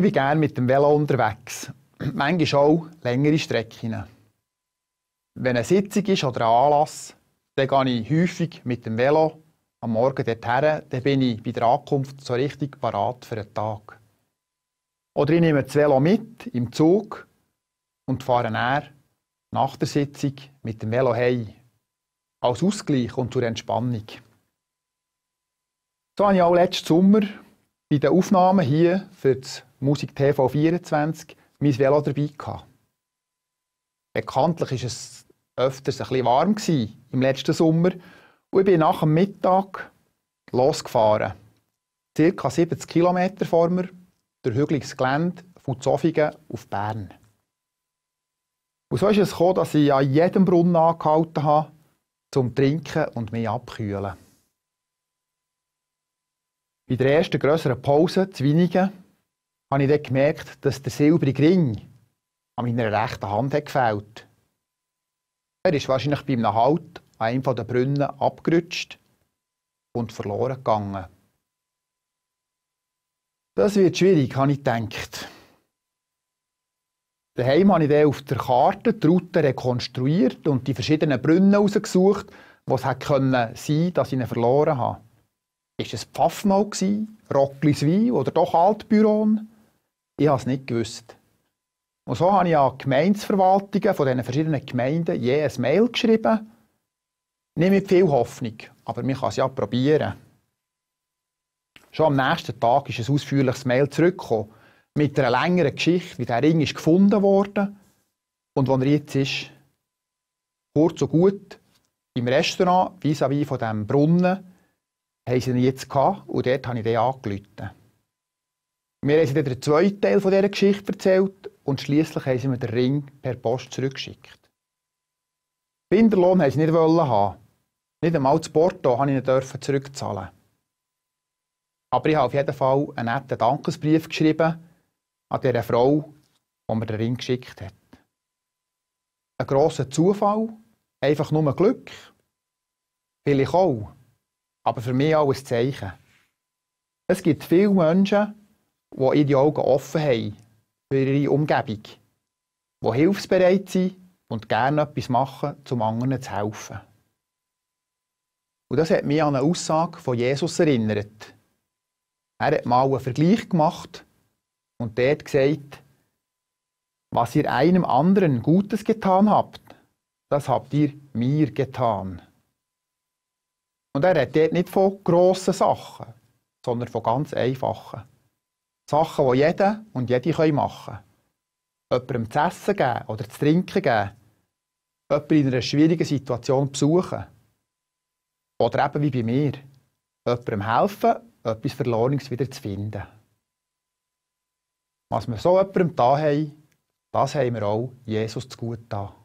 Ich bin gerne mit dem Velo unterwegs. Manchmal auch längere Strecken. Wenn eine Sitzung ist oder ein Anlass, dann gehe ich häufig mit dem Velo am Morgen dorthin, dann bin ich bei der Ankunft so richtig parat für den Tag. Oder ich nehme das Velo mit im Zug und fahre näher nach der Sitzung mit dem Velo heim. Als Ausgleich und zur Entspannung. So habe ich auch letzten Sommer bei den Aufnahmen hier für das Musik TV 24 mein Velo dabei gehabt. Bekanntlich war es öfters ein bisschen warm gewesen, im letzten Sommer und ich bin nach dem Mittag losgefahren. Circa 70 Kilometer vor mir durch hügeliges Gelände von Zofingen auf Bern. Und so ist es gekommen, dass ich an jedem Brunnen angehalten habe, zum Trinken und mich abkühlen. Bei der ersten größeren Pause, zu wenigen, habe ich dann gemerkt, dass der silbrige Ring an meiner rechten Hand hat gefällt Er ist wahrscheinlich beim Halt an einem der Brunnen abgerutscht und verloren gegangen. Das wird schwierig, habe ich gedacht. Daheim habe ich dann auf der Karte die Route rekonstruiert und die verschiedenen Brunnen herausgesucht, wo es hätte sein können, dass ich ihn verloren habe. War es Pfaffnau, Rockliswil oder doch Altbüron? Ich habe es nicht gewusst. Und so habe ich an die Gemeindeverwaltungen von diesen verschiedenen Gemeinden je ein Mail geschrieben. Nicht mit viel Hoffnung, aber man kann es ja probieren. Schon am nächsten Tag ist ein ausführliches Mail zurückgekommen mit einer längeren Geschichte, wie der Ring ist gefunden wurde und wo er jetzt ist. Kurz und gut, im Restaurant vis-à-vis -vis von diesem Brunnen haben sie ihn jetzt gehabt und dort habe ich ihn angerufen. Wir haben dann den zweiten Teil dieser Geschichte erzählt und schließlich haben sie mir den Ring per Post zurückgeschickt. Binderlohn wollten sie nicht haben. Nicht einmal das Porto durfte ich ihnen zurückzahlen. Aber ich habe auf jeden Fall einen netten Dankesbrief geschrieben an dieser Frau, die mir den Ring geschickt hat. Ein grosser Zufall, einfach nur Glück. Vielleicht auch, aber für mich auch ein Zeichen. Es gibt viele Menschen, die ihre Augen offen haben für ihre Umgebung, die hilfsbereit sind und gerne etwas machen, um anderen zu helfen. Und das hat mich an eine Aussage von Jesus erinnert. Er hat mal einen Vergleich gemacht und dort gesagt, was ihr einem anderen Gutes getan habt, das habt ihr mir getan. Und er redet dort nicht von grossen Sachen, sondern von ganz einfachen. Sachen, die jeder und jede machen können. Jemandem zu essen geben oder zu trinken geben. Jemanden in einer schwierigen Situation besuchen. Oder eben wie bei mir. Jemandem helfen, etwas Verlorenes wieder zu finden. Was wir so jemandem da haben, das haben wir auch Jesus zugute gut